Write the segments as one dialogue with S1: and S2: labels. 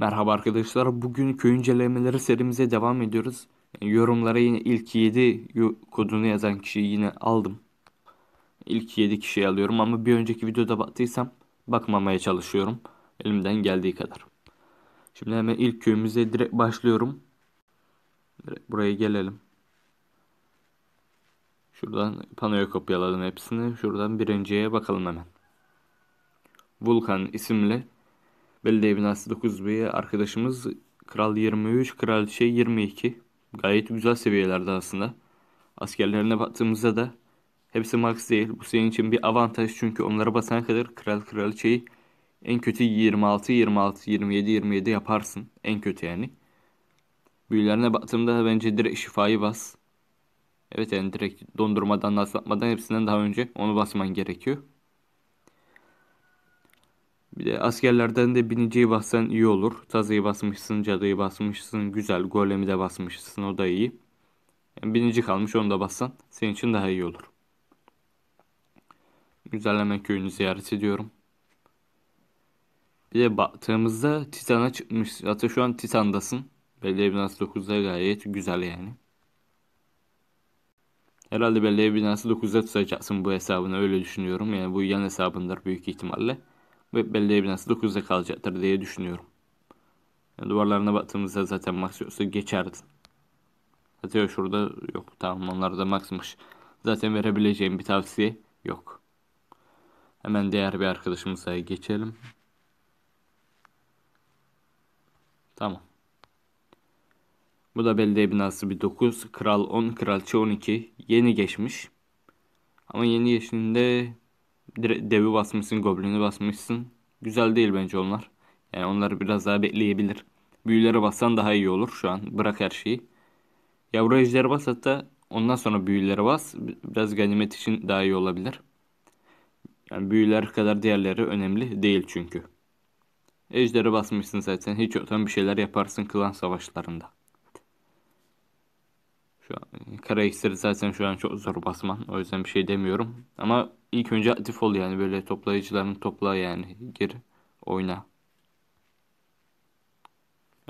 S1: Merhaba arkadaşlar. Bugün köy incelemeleri serimize devam ediyoruz. Yorumlara yine ilk 7 kodunu yazan kişiyi yine aldım. İlk 7 kişiyi alıyorum ama bir önceki videoda baktıysam bakmamaya çalışıyorum. Elimden geldiği kadar. Şimdi hemen ilk köyümüze direkt başlıyorum. Direkt buraya gelelim. Şuradan panoya kopyaladım hepsini. Şuradan birinciye bakalım hemen. Vulkan isimli Belediye binası 9B arkadaşımız Kral 23, Kraliçe 22. Gayet güzel seviyelerde aslında. Askerlerine baktığımızda da hepsi max değil. Bu senin için bir avantaj çünkü onlara basana kadar Kral Kraliçe'yi en kötü 26, 26, 27, 27 yaparsın. En kötü yani. Büyülerine baktığımda bence direkt şifayı bas. Evet yani direkt dondurmadan, anlatmadan hepsinden daha önce onu basman gerekiyor. Bir de askerlerden de biniciyi bassan iyi olur. Tazıyı basmışsın, cadıyı basmışsın, güzel golemi de basmışsın o da iyi. Yani binici kalmış onu da bassan senin için daha iyi olur. Güzelleme köyünü ziyaret ediyorum. Bir de baktığımızda Titan'a çıkmış. Hatta şu an Titan'dasın. Belli binası 9'da gayet güzel yani. Herhalde belli binası 9'da tutacaksın bu hesabını öyle düşünüyorum. Yani bu yan hesabındır büyük ihtimalle ve belleğe binası 9'da kalacaktır diye düşünüyorum. Yani duvarlarına baktığımızda zaten Max yoksa geçerdi. Hatta şurada yok tamam onlar da Max'mış. Zaten verebileceğim bir tavsiye yok. Hemen diğer bir arkadaşımıza geçelim. Tamam. Bu da belediye binası bir 9, kral 10, kralçı 12 yeni geçmiş. Ama yeni geçtiğinde Devi basmışsın, Goblin'i basmışsın. Güzel değil bence onlar. Yani onları biraz daha bekleyebilir. Büyülere bassan daha iyi olur şu an. Bırak her şeyi. Yavru ejderi bas hatta ondan sonra büyülere bas. Biraz ganimet için daha iyi olabilir. Yani büyüler kadar diğerleri önemli değil çünkü. Ejderi basmışsın zaten. Hiç yoktan bir şeyler yaparsın klan savaşlarında. Şu an, kara iksiri zaten şu an çok zor basman. O yüzden bir şey demiyorum. Ama ilk önce aktif ol yani böyle toplayıcıların topla yani gir oyna.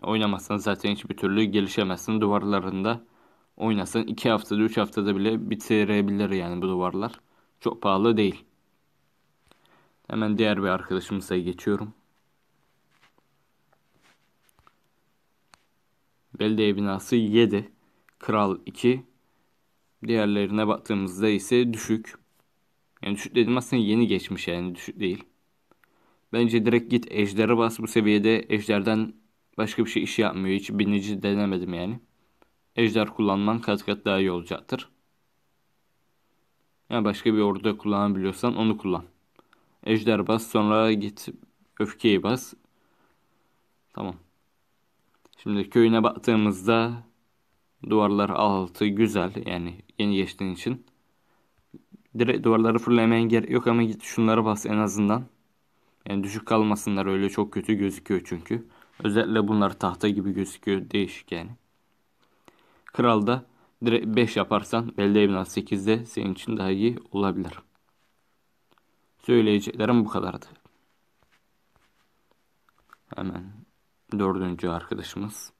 S1: Oynamazsan zaten hiçbir türlü gelişemezsin duvarlarında. Oynasın 2 haftada 3 haftada bile bitirebilir yani bu duvarlar. Çok pahalı değil. Hemen diğer bir arkadaşımıza geçiyorum. Belediye binası 7, kral 2. Diğerlerine baktığımızda ise düşük. Yani düşük dedim aslında yeni geçmiş yani düşük değil. Bence direkt git ejdere bas bu seviyede ejderden başka bir şey iş yapmıyor. Hiç binici denemedim yani. Ejder kullanman kat kat daha iyi olacaktır. Yani başka bir ordu kullanabiliyorsan onu kullan. Ejder bas sonra git öfkeyi bas. Tamam. Şimdi köyüne baktığımızda duvarlar altı güzel yani yeni geçtiğin için. Direkt duvarları fırlamaya gerek yok ama git şunları bas en azından. Yani düşük kalmasınlar öyle çok kötü gözüküyor çünkü. Özellikle bunlar tahta gibi gözüküyor değişik yani. Kral da direkt 5 yaparsan belli evlat 8'de senin için daha iyi olabilir. Söyleyeceklerim bu kadardı. Hemen dördüncü arkadaşımız.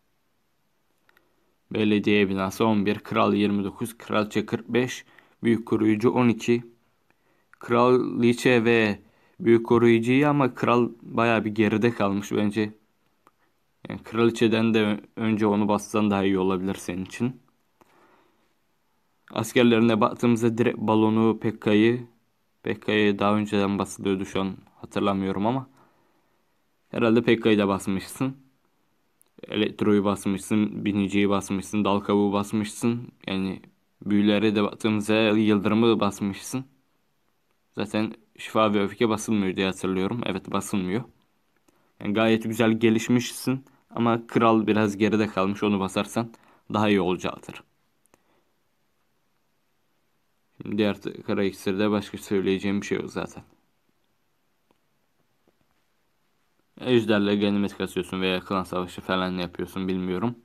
S1: Belediye binası 11, kral 29, kralçe 45, büyük koruyucu 12. Kraliçe ve büyük koruyucuyu ama kral baya bir geride kalmış bence. Yani kraliçeden de önce onu bassan daha iyi olabilir senin için. Askerlerine baktığımızda direkt balonu Pekka'yı Pekka'yı daha önceden basılıyordu şu an hatırlamıyorum ama herhalde Pekka'yı da basmışsın. Elektroyu basmışsın, biniciyi basmışsın, dal kabuğu basmışsın. Yani büyülere de baktığımızda yıldırımı basmışsın. Zaten şifa ve öfke basılmıyor diye hatırlıyorum. Evet basılmıyor. Yani gayet güzel gelişmişsin ama kral biraz geride kalmış onu basarsan daha iyi olacaktır. Şimdi diğer kara iksirde başka söyleyeceğim bir şey yok zaten. Ejderle ganimet kasıyorsun veya klan savaşı falan yapıyorsun bilmiyorum.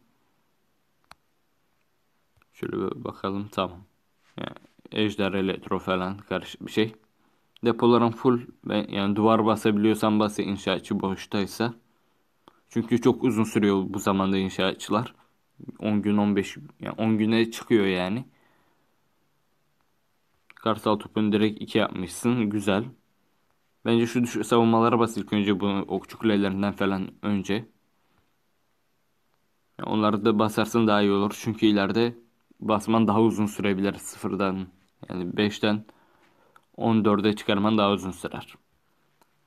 S1: Şöyle bir bakalım tamam. Yani ejder elektro falan karışık bir şey. Depoların full ben, yani duvar basabiliyorsan bas inşaatçı boştaysa. Çünkü çok uzun sürüyor bu zamanda inşaatçılar. 10 gün 15 yani 10 güne çıkıyor yani. Kartal topun direkt 2 yapmışsın. Güzel. Bence şu düşük savunmalara bas ilk önce bu okçu kulelerinden falan önce. Yani onları da basarsın daha iyi olur. Çünkü ileride basman daha uzun sürebilir sıfırdan yani 5'ten 14'e çıkarman daha uzun sürer.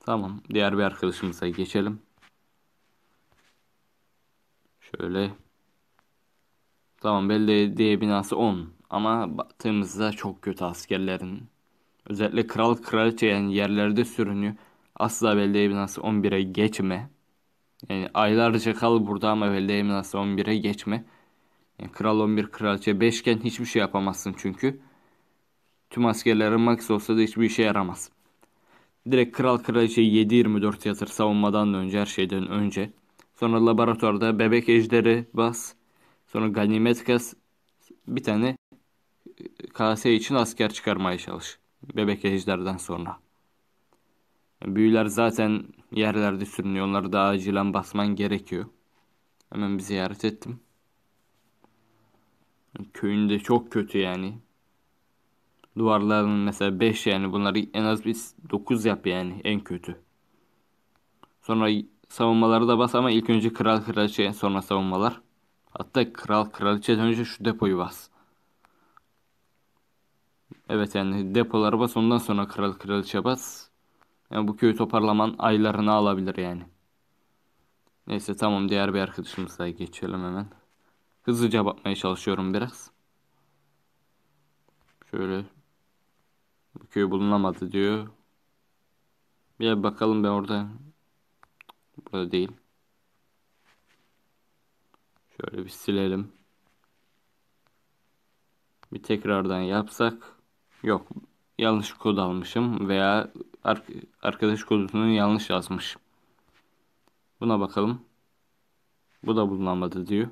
S1: Tamam diğer bir arkadaşımıza geçelim. Şöyle tamam belediye binası 10 ama baktığımızda çok kötü askerlerin özellikle kral kraliçe yani yerlerde sürünü asla belediye binası 11'e geçme. Yani aylarca kal burada ama belediye binası 11'e geçme. Yani kral 11, kraliçe şey 5 iken hiçbir şey yapamazsın çünkü. Tüm askerlerin max olsa da hiçbir işe yaramaz. Direkt kral kraliçe 7-24 yatır savunmadan önce her şeyden önce. Sonra laboratuvarda bebek ejderi bas. Sonra ganimet kas. Bir tane e, kase için asker çıkarmaya çalış. Bebek ejderden sonra. Büyüler zaten yerlerde sürünüyor. Onları da acilen basman gerekiyor. Hemen bir ziyaret ettim. Köyünde çok kötü yani. Duvarların mesela 5 yani bunları en az bir 9 yap yani en kötü. Sonra savunmaları da bas ama ilk önce kral kraliçe sonra savunmalar. Hatta kral kraliçe önce şu depoyu bas. Evet yani depoları bas ondan sonra kral kraliçe bas. Yani bu köyü toparlaman aylarını alabilir yani. Neyse tamam diğer bir arkadaşımıza geçelim hemen. Hızlıca bakmaya çalışıyorum biraz. Şöyle. Bu köy bulunamadı diyor. Bir bakalım ben orada. Burada değil. Şöyle bir silelim. Bir tekrardan yapsak. Yok. Yanlış kod almışım veya arkadaş kodunu yanlış yazmış. Buna bakalım. Bu da bulunamadı diyor.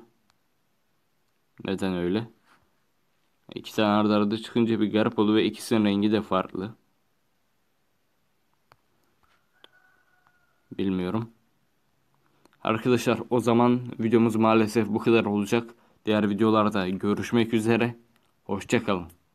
S1: Neden öyle? İki tane ardarda arda çıkınca bir garip oldu ve ikisinin rengi de farklı. Bilmiyorum. Arkadaşlar o zaman videomuz maalesef bu kadar olacak. Diğer videolarda görüşmek üzere. Hoşçakalın.